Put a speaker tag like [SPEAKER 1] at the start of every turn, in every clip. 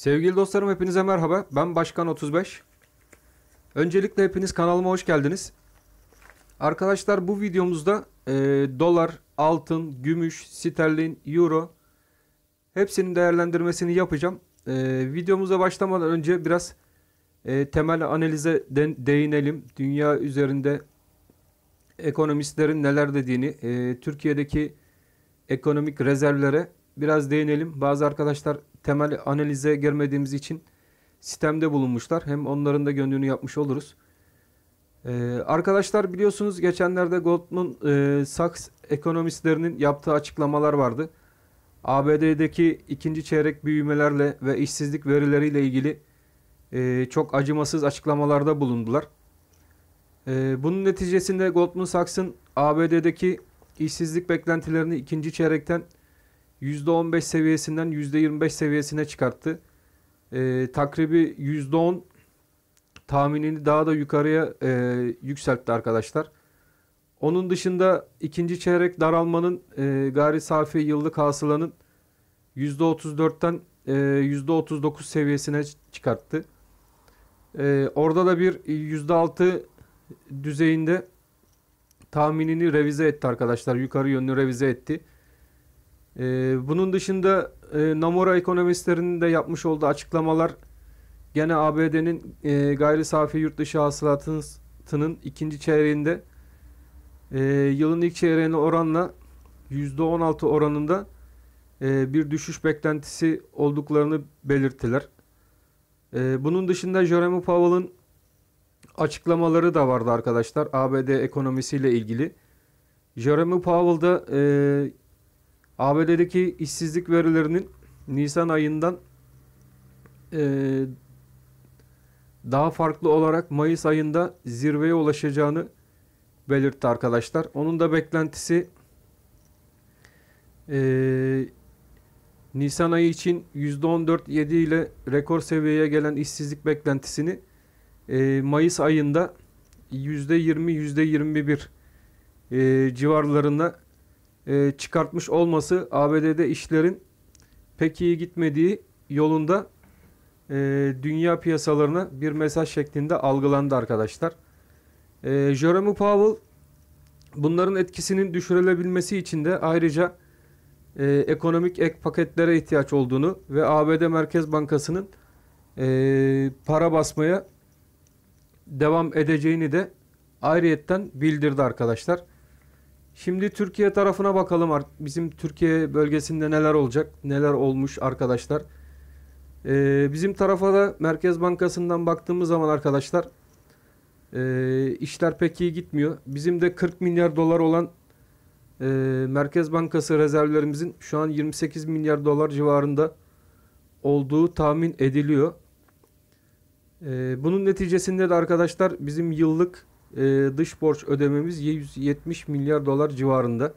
[SPEAKER 1] Sevgili dostlarım hepinize merhaba. Ben Başkan 35. Öncelikle hepiniz kanalıma hoş geldiniz. Arkadaşlar bu videomuzda e, dolar, altın, gümüş, sterlin, euro hepsinin değerlendirmesini yapacağım. E, videomuza başlamadan önce biraz e, temel analize de, değinelim. Dünya üzerinde ekonomistlerin neler dediğini, e, Türkiye'deki ekonomik rezervlere biraz değinelim. Bazı arkadaşlar temel analize girmediğimiz için sistemde bulunmuşlar. Hem onların da gönlünü yapmış oluruz. Ee, arkadaşlar biliyorsunuz geçenlerde Goldman e, Sachs ekonomistlerinin yaptığı açıklamalar vardı. ABD'deki ikinci çeyrek büyümelerle ve işsizlik verileriyle ilgili e, çok acımasız açıklamalarda bulundular. E, bunun neticesinde Goldman Sachs'ın ABD'deki işsizlik beklentilerini ikinci çeyrekten %15 seviyesinden %25 seviyesine çıkarttı. E, takribi %10 tahminini daha da yukarıya e, yükseltti arkadaşlar. Onun dışında ikinci çeyrek daralmanın e, gayri safi yıllık hasılanın %34'ten e, %39 seviyesine çıkarttı. E, orada da bir %6 düzeyinde tahminini revize etti arkadaşlar. Yukarı yönünü revize etti. Ee, bunun dışında e, Namora ekonomistlerinin de yapmış olduğu açıklamalar gene ABD'nin e, gayri safi yurt dışı hasılatının ikinci çeyreğinde e, yılın ilk çeyreğine oranla %16 oranında e, bir düşüş beklentisi olduklarını belirttiler. E, bunun dışında Jeremy Powell'ın açıklamaları da vardı arkadaşlar ABD ekonomisiyle ilgili. Jeremy Powell da e, ABD'deki işsizlik verilerinin Nisan ayından e, daha farklı olarak Mayıs ayında zirveye ulaşacağını belirtti arkadaşlar. Onun da beklentisi e, Nisan ayı için %14.7 ile rekor seviyeye gelen işsizlik beklentisini e, Mayıs ayında %20-21 e, civarlarında e, çıkartmış olması ABD'de işlerin pek iyi gitmediği yolunda e, dünya piyasalarına bir mesaj şeklinde algılandı arkadaşlar. E, Jerome Powell bunların etkisinin düşürülebilmesi için de ayrıca e, ekonomik ek paketlere ihtiyaç olduğunu ve ABD Merkez Bankası'nın e, para basmaya devam edeceğini de ayrıyetten bildirdi arkadaşlar. Şimdi Türkiye tarafına bakalım. Bizim Türkiye bölgesinde neler olacak, neler olmuş arkadaşlar. Ee, bizim tarafa da Merkez Bankası'ndan baktığımız zaman arkadaşlar e, işler pek iyi gitmiyor. Bizim de 40 milyar dolar olan e, Merkez Bankası rezervlerimizin şu an 28 milyar dolar civarında olduğu tahmin ediliyor. E, bunun neticesinde de arkadaşlar bizim yıllık e, dış borç ödememiz 170 milyar dolar civarında.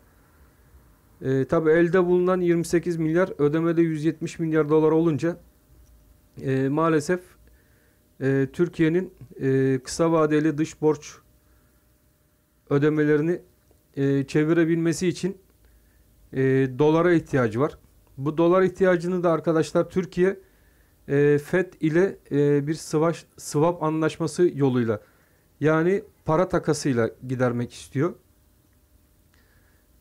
[SPEAKER 1] E, ee, Tabi elde bulunan 28 milyar ödemede 170 milyar dolar olunca e, maalesef e, Türkiye'nin e, kısa vadeli dış borç ödemelerini e, çevirebilmesi için e, dolara ihtiyacı var. Bu dolar ihtiyacını da arkadaşlar Türkiye e, FED ile e, bir swap, swap anlaşması yoluyla yani para takasıyla gidermek istiyor.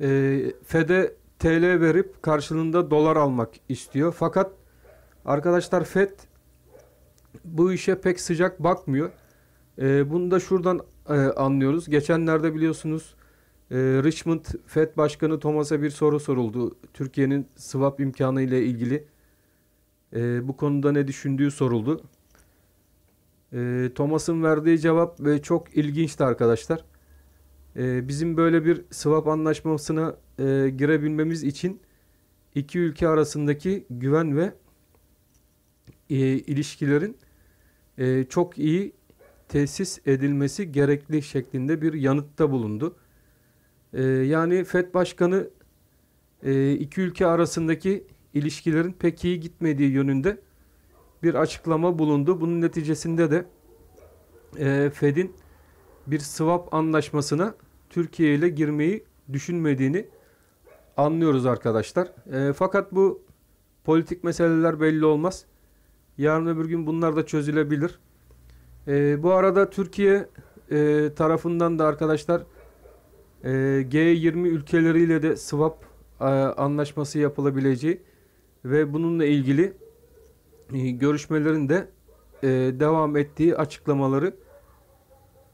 [SPEAKER 1] E, FED'e TL verip karşılığında dolar almak istiyor. Fakat arkadaşlar FED bu işe pek sıcak bakmıyor. E, bunu da şuradan e, anlıyoruz. Geçenlerde biliyorsunuz e, Richmond FED Başkanı Thomas'a bir soru soruldu. Türkiye'nin swap imkanı ile ilgili e, bu konuda ne düşündüğü soruldu. E, Thomas'ın verdiği cevap ve çok ilginçti arkadaşlar. E, bizim böyle bir swap anlaşmasına e, girebilmemiz için iki ülke arasındaki güven ve e, ilişkilerin e, çok iyi tesis edilmesi gerekli şeklinde bir yanıtta bulundu. Ee, e, yani FED Başkanı e, iki ülke arasındaki ilişkilerin pek iyi gitmediği yönünde bir açıklama bulundu. Bunun neticesinde de e, Fed'in bir swap anlaşmasına Türkiye ile girmeyi düşünmediğini anlıyoruz arkadaşlar. E, fakat bu politik meseleler belli olmaz. Yarın öbür gün bunlar da çözülebilir. E, bu arada Türkiye e, tarafından da arkadaşlar e, G20 ülkeleriyle de swap e, anlaşması yapılabileceği ve bununla ilgili e, Görüşmelerinde e, devam ettiği açıklamaları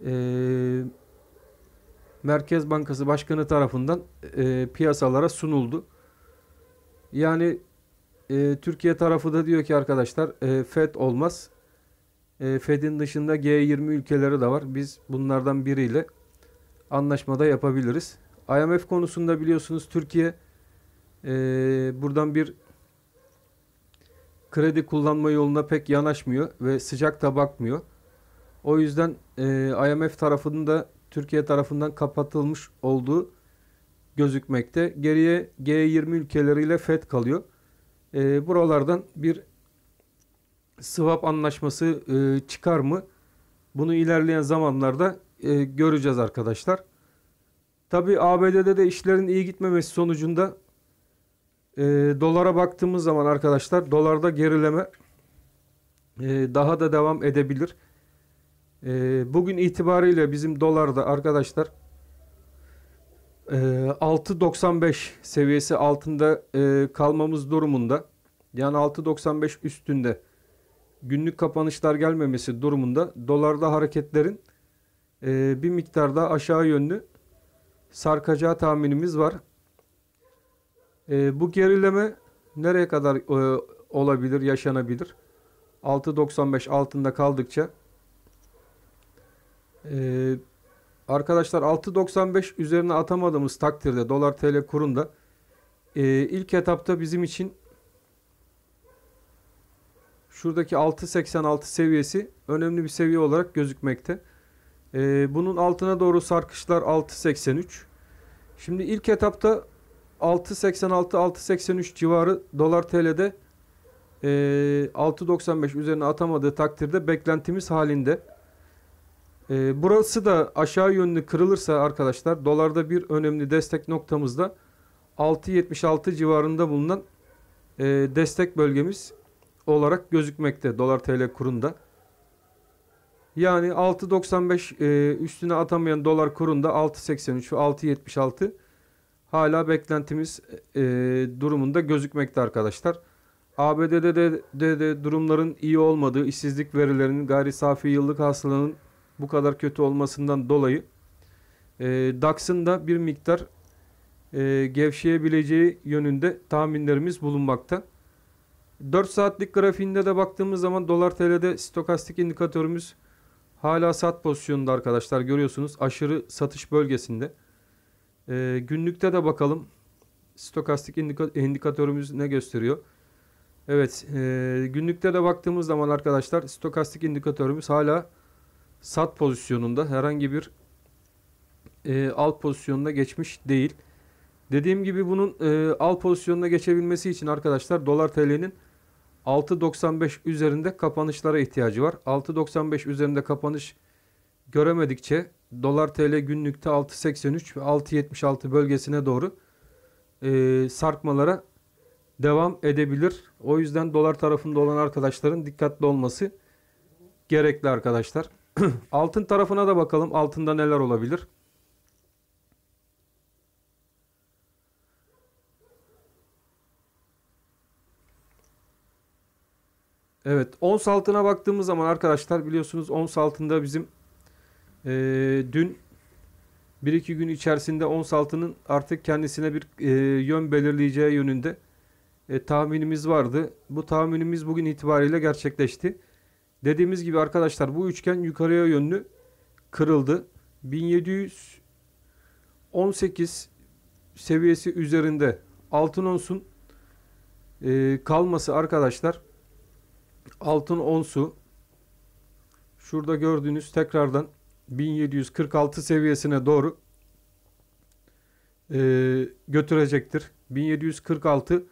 [SPEAKER 1] e, Merkez Bankası Başkanı tarafından e, piyasalara sunuldu. Yani e, Türkiye tarafı da diyor ki arkadaşlar e, FED olmaz. E, FED'in dışında G20 ülkeleri de var. Biz bunlardan biriyle anlaşmada yapabiliriz. IMF konusunda biliyorsunuz Türkiye e, buradan bir kredi kullanma yoluna pek yanaşmıyor ve sıcak da bakmıyor. O yüzden e, IMF tarafının da Türkiye tarafından kapatılmış olduğu gözükmekte. Geriye G20 ülkeleriyle FED kalıyor. E, buralardan bir swap anlaşması e, çıkar mı? Bunu ilerleyen zamanlarda e, göreceğiz arkadaşlar. Tabii ABD'de de işlerin iyi gitmemesi sonucunda e, dolara baktığımız zaman arkadaşlar dolarda gerileme e, daha da devam edebilir. E, bugün itibariyle bizim dolarda arkadaşlar e, 6.95 seviyesi altında e, kalmamız durumunda yani 6.95 üstünde günlük kapanışlar gelmemesi durumunda dolarda hareketlerin e, bir miktar daha aşağı yönlü sarkacağı tahminimiz var. E, bu gerileme nereye kadar e, olabilir, yaşanabilir? 6.95 altında kaldıkça e, arkadaşlar 6.95 üzerine atamadığımız takdirde dolar tl kurunda e, ilk etapta bizim için şuradaki 6.86 seviyesi önemli bir seviye olarak gözükmekte. E, bunun altına doğru sarkışlar 6.83. Şimdi ilk etapta 6.86-6.83 civarı dolar TL'de e, 6.95 üzerine atamadığı takdirde beklentimiz halinde. E, burası da aşağı yönlü kırılırsa arkadaşlar dolarda bir önemli destek noktamızda 6.76 civarında bulunan e, destek bölgemiz olarak gözükmekte dolar TL kurunda. Yani 6.95 e, üstüne atamayan dolar kurunda 6.83 ve 6.76 hala beklentimiz e, durumunda gözükmekte arkadaşlar. ABD'de de, de, de durumların iyi olmadığı, işsizlik verilerinin gayri safi yıllık hasılanın bu kadar kötü olmasından dolayı e, DAX'ın da bir miktar e, gevşeyebileceği yönünde tahminlerimiz bulunmakta. 4 saatlik grafiğinde de baktığımız zaman dolar TL'de stokastik indikatörümüz hala sat pozisyonunda arkadaşlar görüyorsunuz aşırı satış bölgesinde. E, günlükte de bakalım. Stokastik indika indikatörümüz ne gösteriyor? Evet e, günlükte de baktığımız zaman arkadaşlar stokastik indikatörümüz hala sat pozisyonunda herhangi bir e, alt pozisyonuna geçmiş değil. Dediğim gibi bunun e, alt pozisyonuna geçebilmesi için arkadaşlar dolar tl'nin 6.95 üzerinde kapanışlara ihtiyacı var. 6.95 üzerinde kapanış göremedikçe dolar TL günlükte 6.83 ve 6.76 bölgesine doğru e, sarkmalara devam edebilir. O yüzden dolar tarafında olan arkadaşların dikkatli olması gerekli arkadaşlar. Altın tarafına da bakalım. Altında neler olabilir? Evet ons altına baktığımız zaman arkadaşlar biliyorsunuz ons altında bizim e, dün bir iki gün içerisinde ons artık kendisine bir e, yön belirleyeceği yönünde e, tahminimiz vardı. Bu tahminimiz bugün itibariyle gerçekleşti. Dediğimiz gibi arkadaşlar bu üçgen yukarıya yönlü kırıldı. 1718 seviyesi üzerinde altın onsun e, kalması arkadaşlar altın onsu şurada gördüğünüz tekrardan 1746 seviyesine doğru e, götürecektir. 1746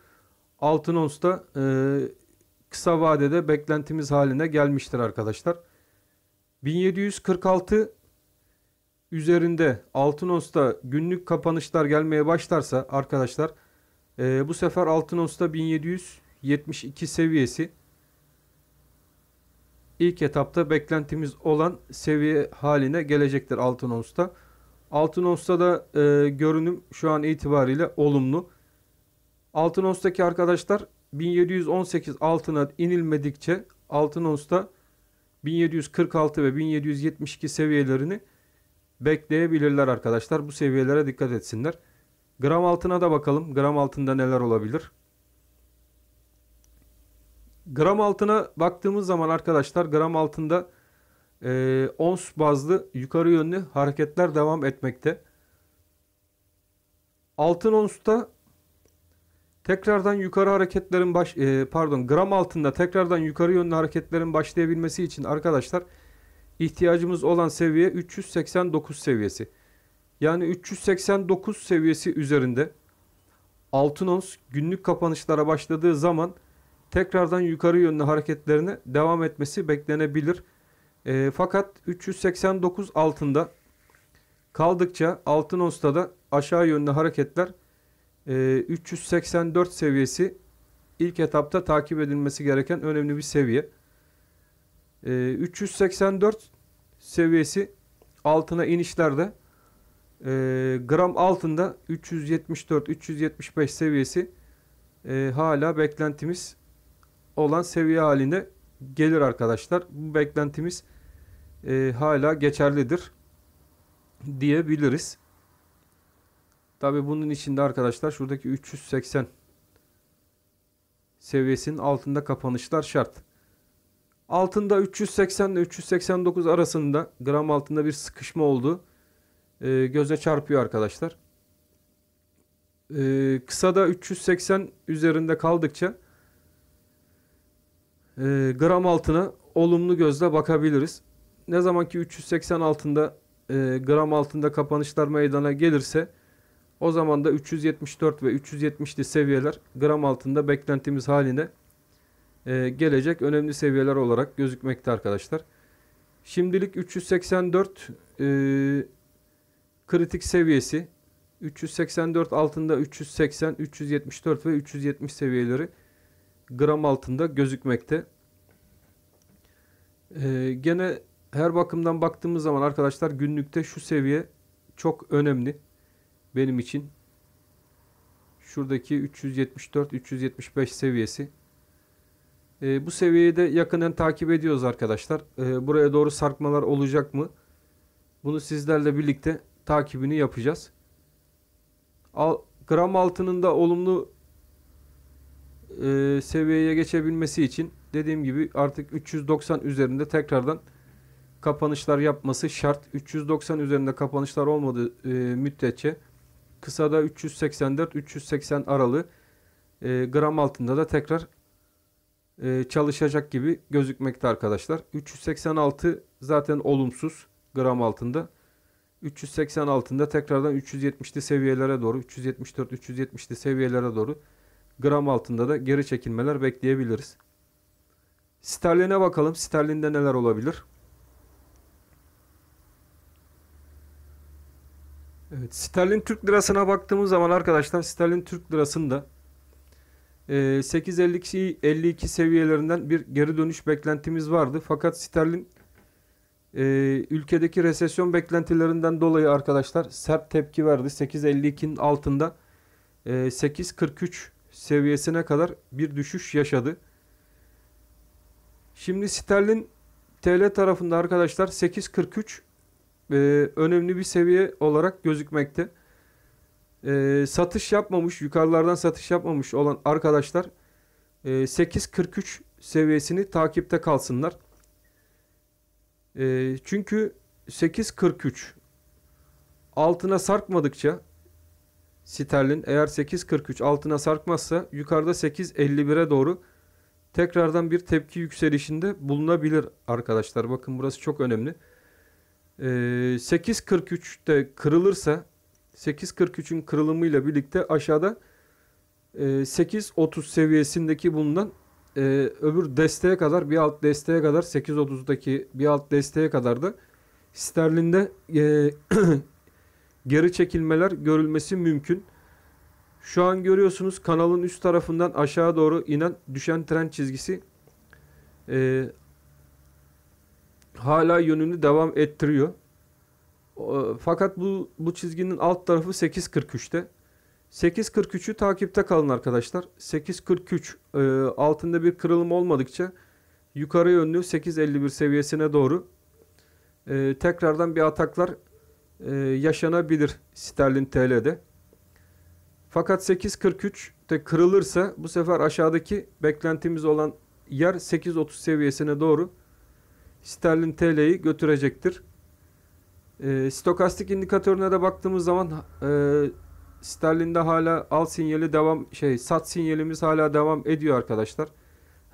[SPEAKER 1] altın onsta e, kısa vadede beklentimiz haline gelmiştir arkadaşlar. 1746 üzerinde altın onsta günlük kapanışlar gelmeye başlarsa arkadaşlar e, bu sefer altın onsta 1772 seviyesi ilk etapta beklentimiz olan seviye haline gelecektir altın onsta. Altın onsta da e, görünüm şu an itibariyle olumlu. Altın onstaki arkadaşlar 1718 altına inilmedikçe altın onsta 1746 ve 1772 seviyelerini bekleyebilirler arkadaşlar. Bu seviyelere dikkat etsinler. Gram altına da bakalım. Gram altında neler olabilir? Gram altına baktığımız zaman arkadaşlar gram altında e, ons bazlı yukarı yönlü hareketler devam etmekte. Altın onsta tekrardan yukarı hareketlerin baş e, pardon gram altında tekrardan yukarı yönlü hareketlerin başlayabilmesi için arkadaşlar ihtiyacımız olan seviye 389 seviyesi. Yani 389 seviyesi üzerinde altın ons günlük kapanışlara başladığı zaman tekrardan yukarı yönlü hareketlerine devam etmesi beklenebilir. E, fakat 389 altında kaldıkça altın da aşağı yönlü hareketler e, 384 seviyesi ilk etapta takip edilmesi gereken önemli bir seviye. E, 384 seviyesi altına inişlerde e, gram altında 374-375 seviyesi e, hala beklentimiz olan seviye haline gelir arkadaşlar. Bu beklentimiz e, hala geçerlidir diyebiliriz. Tabi bunun içinde arkadaşlar şuradaki 380 seviyesinin altında kapanışlar şart. Altında 380 ile 389 arasında gram altında bir sıkışma oldu. E, göze çarpıyor arkadaşlar. E, kısa da 380 üzerinde kaldıkça e, gram altına olumlu gözle bakabiliriz. Ne zaman ki 380 altında e, gram altında kapanışlar meydana gelirse o zaman da 374 ve 370'li seviyeler gram altında beklentimiz haline e, gelecek önemli seviyeler olarak gözükmekte arkadaşlar. Şimdilik 384 e, kritik seviyesi 384 altında 380, 374 ve 370 seviyeleri gram altında gözükmekte. Ee, gene her bakımdan baktığımız zaman arkadaşlar günlükte şu seviye çok önemli benim için. Şuradaki 374-375 seviyesi. Ee, bu seviyeyi de yakından takip ediyoruz arkadaşlar. Ee, buraya doğru sarkmalar olacak mı? Bunu sizlerle birlikte takibini yapacağız. Al, gram altının da olumlu e, seviyeye geçebilmesi için dediğim gibi artık 390 üzerinde tekrardan kapanışlar yapması şart. 390 üzerinde kapanışlar olmadı e, müddetçe kısada 384-380 aralı e, gram altında da tekrar e, çalışacak gibi gözükmekte arkadaşlar. 386 zaten olumsuz gram altında. 380 altında tekrardan 370'li seviyelere doğru 374-370'li seviyelere doğru Gram altında da geri çekilmeler bekleyebiliriz. Sterline bakalım. Sterlinde neler olabilir? Evet, sterlin Türk lirasına baktığımız zaman arkadaşlar sterlin Türk lirasında 8.52 e, seviyelerinden bir geri dönüş beklentimiz vardı. Fakat sterlin e, ülkedeki resesyon beklentilerinden dolayı arkadaşlar sert tepki verdi. 8.52'nin altında 8.43 e, seviyesine kadar bir düşüş yaşadı. Şimdi sterlin TL tarafında arkadaşlar 8.43 e, önemli bir seviye olarak gözükmekte. E, satış yapmamış, yukarılardan satış yapmamış olan arkadaşlar e, 8.43 seviyesini takipte kalsınlar. E, çünkü 8.43 altına sarkmadıkça sterlin eğer 8.43 altına sarkmazsa yukarıda 8.51'e doğru tekrardan bir tepki yükselişinde bulunabilir arkadaşlar. Bakın burası çok önemli. 8.43'te ee, kırılırsa 8.43'ün kırılımıyla birlikte aşağıda 8.30 e, seviyesindeki bulunan e, öbür desteğe kadar bir alt desteğe kadar 8.30'daki bir alt desteğe kadar da sterlinde e, geri çekilmeler görülmesi mümkün. Şu an görüyorsunuz kanalın üst tarafından aşağı doğru inen düşen tren çizgisi e, hala yönünü devam ettiriyor. E, fakat bu, bu çizginin alt tarafı 8.43'te. 8.43'ü takipte kalın arkadaşlar. 8.43 e, altında bir kırılım olmadıkça yukarı yönlü 8.51 seviyesine doğru e, tekrardan bir ataklar e, yaşanabilir sterlin TL'de. Fakat 8.43'te kırılırsa bu sefer aşağıdaki beklentimiz olan yer 8.30 seviyesine doğru sterlin TL'yi götürecektir. E, stokastik indikatörüne de baktığımız zaman e, sterlinde hala al sinyali devam şey sat sinyalimiz hala devam ediyor arkadaşlar.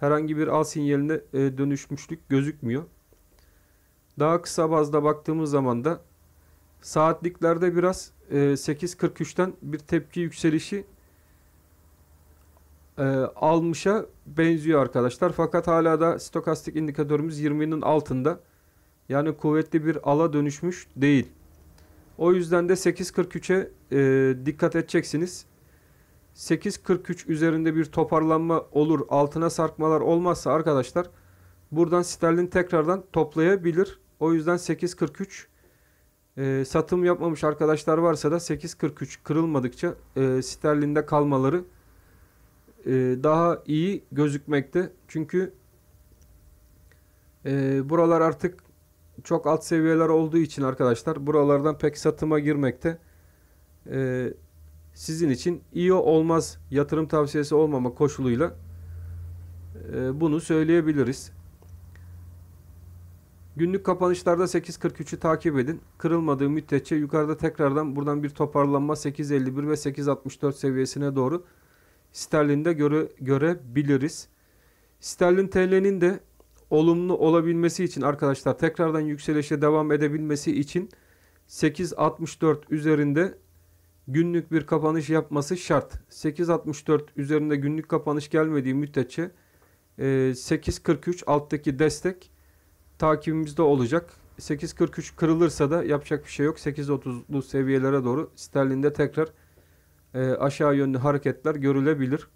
[SPEAKER 1] Herhangi bir al sinyaline e, dönüşmüşlük gözükmüyor. Daha kısa bazda baktığımız zaman da Saatliklerde biraz e, 8.43'ten bir tepki yükselişi e, almışa benziyor arkadaşlar. Fakat hala da stokastik indikatörümüz 20'nin altında. Yani kuvvetli bir ala dönüşmüş değil. O yüzden de 8.43'e e, dikkat edeceksiniz. 8.43 üzerinde bir toparlanma olur. Altına sarkmalar olmazsa arkadaşlar buradan sterlin tekrardan toplayabilir. O yüzden 8.43 e, satım yapmamış arkadaşlar varsa da 8.43 kırılmadıkça e, sterlinde kalmaları e, daha iyi gözükmekte. Çünkü e, buralar artık çok alt seviyeler olduğu için arkadaşlar buralardan pek satıma girmekte e, sizin için iyi olmaz yatırım tavsiyesi olmama koşuluyla e, bunu söyleyebiliriz. Günlük kapanışlarda 8.43'ü takip edin. Kırılmadığı müddetçe yukarıda tekrardan buradan bir toparlanma 8.51 ve 8.64 seviyesine doğru sterlinde göre, görebiliriz. Sterlin TL'nin de olumlu olabilmesi için arkadaşlar tekrardan yükselişe devam edebilmesi için 8.64 üzerinde günlük bir kapanış yapması şart. 8.64 üzerinde günlük kapanış gelmediği müddetçe 8.43 alttaki destek takibimizde olacak. 8.43 kırılırsa da yapacak bir şey yok. 8.30'lu seviyelere doğru sterlinde tekrar e, aşağı yönlü hareketler görülebilir.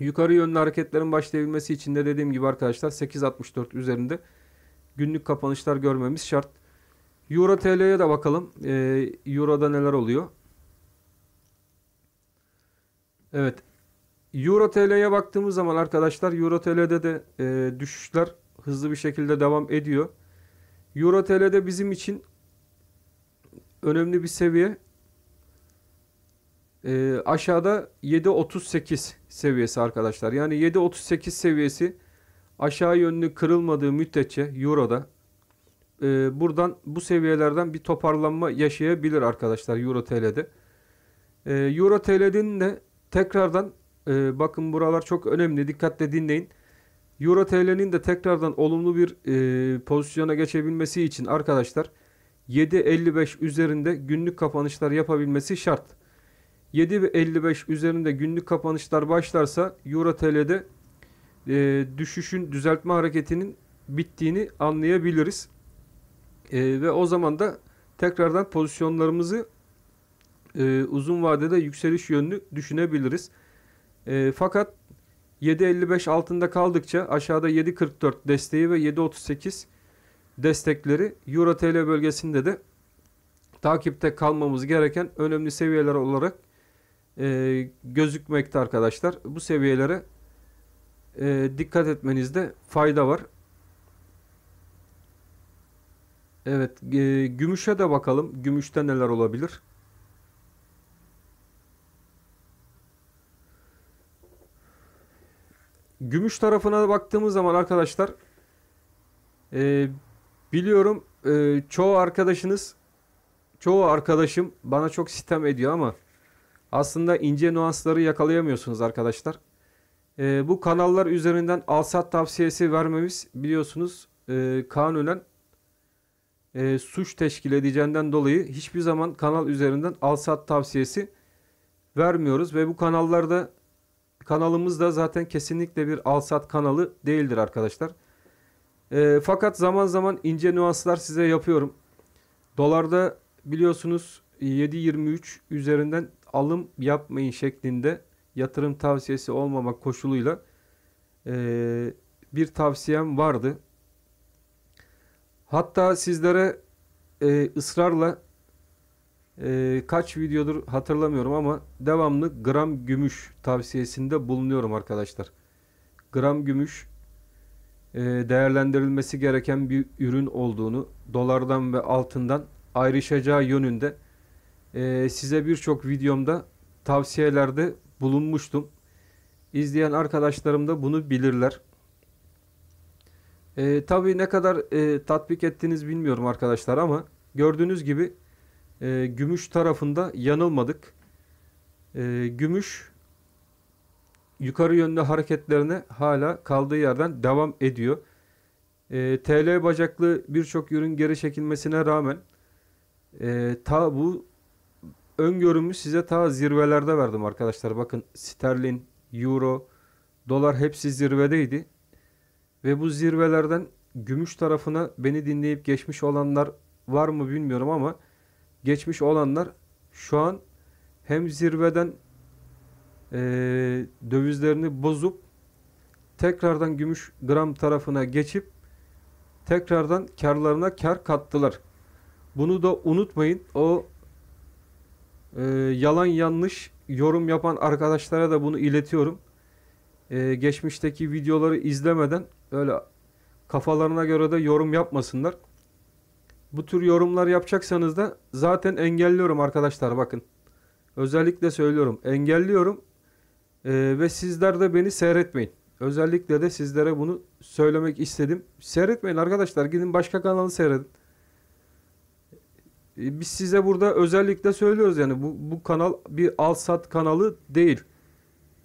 [SPEAKER 1] Yukarı yönlü hareketlerin başlayabilmesi için de dediğim gibi arkadaşlar 8.64 üzerinde günlük kapanışlar görmemiz şart. Euro TL'ye de bakalım. E, Euro'da neler oluyor? Evet. Euro TL'ye baktığımız zaman arkadaşlar Euro TL'de de e, düşüşler hızlı bir şekilde devam ediyor. Euro TL'de bizim için önemli bir seviye. E, aşağıda 7.38 seviyesi arkadaşlar. Yani 7.38 seviyesi aşağı yönlü kırılmadığı müddetçe Euro'da e, buradan bu seviyelerden bir toparlanma yaşayabilir arkadaşlar Euro TL'de. E, ee, Euro TL'nin de tekrardan e, bakın buralar çok önemli dikkatle dinleyin. Euro TL'nin de tekrardan olumlu bir e, pozisyona geçebilmesi için arkadaşlar 7.55 üzerinde günlük kapanışlar yapabilmesi şart. 7.55 üzerinde günlük kapanışlar başlarsa Euro TL'de e, düşüşün düzeltme hareketinin bittiğini anlayabiliriz. E, ve o zaman da tekrardan pozisyonlarımızı e, uzun vadede yükseliş yönlü düşünebiliriz. E, fakat 7.55 altında kaldıkça aşağıda 7.44 desteği ve 7.38 destekleri Euro TL bölgesinde de takipte kalmamız gereken önemli seviyeler olarak e, gözükmekte arkadaşlar. Bu seviyelere e, dikkat etmenizde fayda var. Evet, e, gümüşe de bakalım. Gümüşte neler olabilir? Gümüş tarafına baktığımız zaman arkadaşlar e, biliyorum e, çoğu arkadaşınız çoğu arkadaşım bana çok sistem ediyor ama aslında ince nuansları yakalayamıyorsunuz arkadaşlar. E, bu kanallar üzerinden alsat tavsiyesi vermemiz biliyorsunuz e, kanunen e, suç teşkil edeceğinden dolayı hiçbir zaman kanal üzerinden alsat tavsiyesi vermiyoruz ve bu kanallarda Kanalımız da zaten kesinlikle bir alsat kanalı değildir arkadaşlar. E, fakat zaman zaman ince nüanslar size yapıyorum. Dolarda biliyorsunuz 7.23 üzerinden alım yapmayın şeklinde yatırım tavsiyesi olmamak koşuluyla e, bir tavsiyem vardı. Hatta sizlere e, ısrarla e, kaç videodur hatırlamıyorum ama devamlı gram gümüş tavsiyesinde bulunuyorum arkadaşlar. Gram gümüş e, değerlendirilmesi gereken bir ürün olduğunu dolardan ve altından ayrışacağı yönünde e, size birçok videomda tavsiyelerde bulunmuştum. İzleyen arkadaşlarım da bunu bilirler. E, tabii ne kadar e, tatbik ettiğiniz bilmiyorum arkadaşlar ama gördüğünüz gibi e, gümüş tarafında yanılmadık. E, gümüş yukarı yönlü hareketlerine hala kaldığı yerden devam ediyor. E, ee, TL bacaklı birçok ürün geri çekilmesine rağmen e, ta bu öngörümü size ta zirvelerde verdim arkadaşlar. Bakın sterlin, euro, dolar hepsi zirvedeydi. Ve bu zirvelerden gümüş tarafına beni dinleyip geçmiş olanlar var mı bilmiyorum ama geçmiş olanlar şu an hem zirveden e, dövizlerini bozup tekrardan gümüş gram tarafına geçip tekrardan karlarına kar kattılar. Bunu da unutmayın. O e, yalan yanlış yorum yapan arkadaşlara da bunu iletiyorum. E, geçmişteki videoları izlemeden öyle kafalarına göre de yorum yapmasınlar. Bu tür yorumlar yapacaksanız da zaten engelliyorum arkadaşlar bakın. Özellikle söylüyorum engelliyorum ee, ve sizler de beni seyretmeyin. Özellikle de sizlere bunu söylemek istedim. Seyretmeyin arkadaşlar gidin başka kanalı seyredin. biz size burada özellikle söylüyoruz yani bu, bu kanal bir alsat kanalı değil.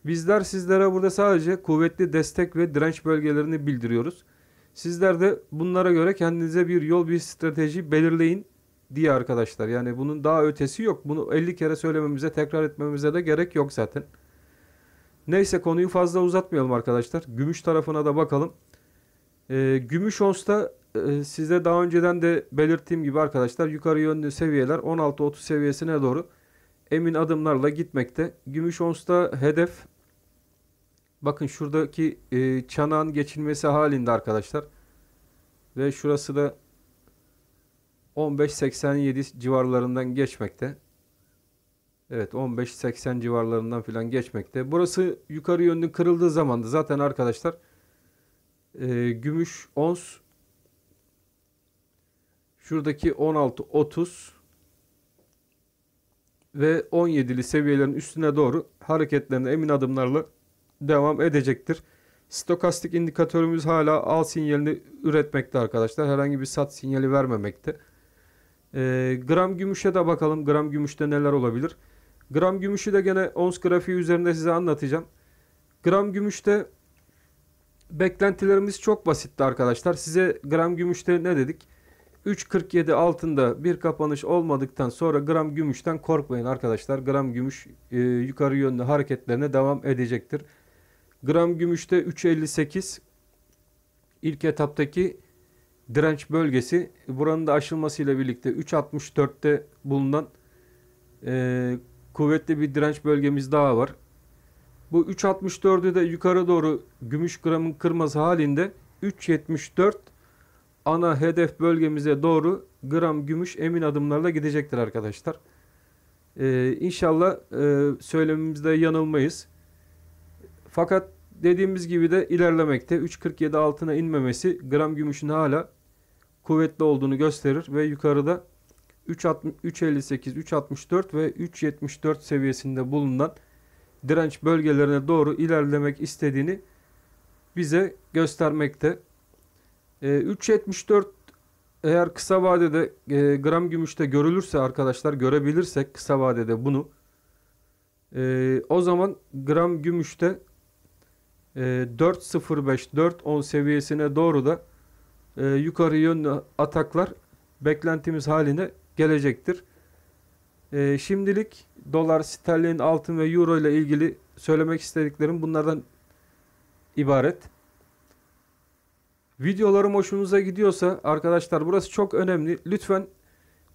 [SPEAKER 1] Bizler sizlere burada sadece kuvvetli destek ve direnç bölgelerini bildiriyoruz. Sizler de bunlara göre kendinize bir yol, bir strateji belirleyin diye arkadaşlar. Yani bunun daha ötesi yok. Bunu 50 kere söylememize, tekrar etmemize de gerek yok zaten. Neyse konuyu fazla uzatmayalım arkadaşlar. Gümüş tarafına da bakalım. E, gümüş onsta e, size daha önceden de belirttiğim gibi arkadaşlar yukarı yönlü seviyeler 16-30 seviyesine doğru emin adımlarla gitmekte. Gümüş onsta hedef Bakın şuradaki e, çanağın geçilmesi halinde arkadaşlar. Ve şurası da 15.87 civarlarından geçmekte. Evet 15.80 civarlarından filan geçmekte. Burası yukarı yönlü kırıldığı zaman da zaten arkadaşlar e, gümüş ons şuradaki 16.30 ve 17'li seviyelerin üstüne doğru hareketlerine emin adımlarla devam edecektir. Stokastik indikatörümüz hala al sinyalini üretmekte arkadaşlar. Herhangi bir sat sinyali vermemekte. E, gram gümüşe de bakalım. Gram gümüşte neler olabilir? Gram gümüşü de gene ons grafiği üzerinde size anlatacağım. Gram gümüşte beklentilerimiz çok basitti arkadaşlar. Size gram gümüşte ne dedik? 3.47 altında bir kapanış olmadıktan sonra gram gümüşten korkmayın arkadaşlar. Gram gümüş e, yukarı yönlü hareketlerine devam edecektir. Gram gümüşte 3.58 ilk etaptaki direnç bölgesi. Buranın da aşılmasıyla birlikte 3.64'te bulunan e, kuvvetli bir direnç bölgemiz daha var. Bu 3.64'ü de yukarı doğru gümüş gramın kırmızı halinde 3.74 ana hedef bölgemize doğru gram gümüş emin adımlarla gidecektir arkadaşlar. Ee, inşallah e, söylememizde yanılmayız. Fakat dediğimiz gibi de ilerlemekte 3.47 altına inmemesi gram gümüşün hala kuvvetli olduğunu gösterir ve yukarıda 3.58, 3.64 ve 3.74 seviyesinde bulunan direnç bölgelerine doğru ilerlemek istediğini bize göstermekte. 3.74 ee, eğer kısa vadede e, gram gümüşte görülürse arkadaşlar görebilirsek kısa vadede bunu e, o zaman gram gümüşte 4.05-4.10 ee, seviyesine doğru da e, yukarı yönlü ataklar beklentimiz haline gelecektir. E, şimdilik dolar, sterlin, altın ve euro ile ilgili söylemek istediklerim bunlardan ibaret. Videolarım hoşunuza gidiyorsa arkadaşlar burası çok önemli. Lütfen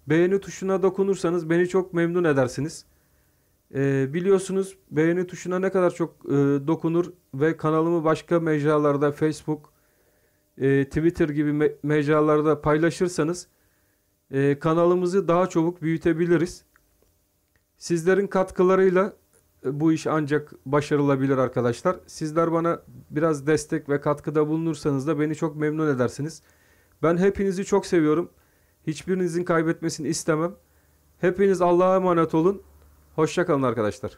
[SPEAKER 1] beğeni tuşuna dokunursanız beni çok memnun edersiniz. E, biliyorsunuz beğeni tuşuna ne kadar çok e, dokunur ve kanalımı başka mecralarda Facebook, e, Twitter gibi me- mecralarda paylaşırsanız e, kanalımızı daha çabuk büyütebiliriz. Sizlerin katkılarıyla e, bu iş ancak başarılabilir arkadaşlar. Sizler bana biraz destek ve katkıda bulunursanız da beni çok memnun edersiniz. Ben hepinizi çok seviyorum. Hiçbirinizin kaybetmesini istemem. Hepiniz Allah'a emanet olun. Hoşçakalın arkadaşlar.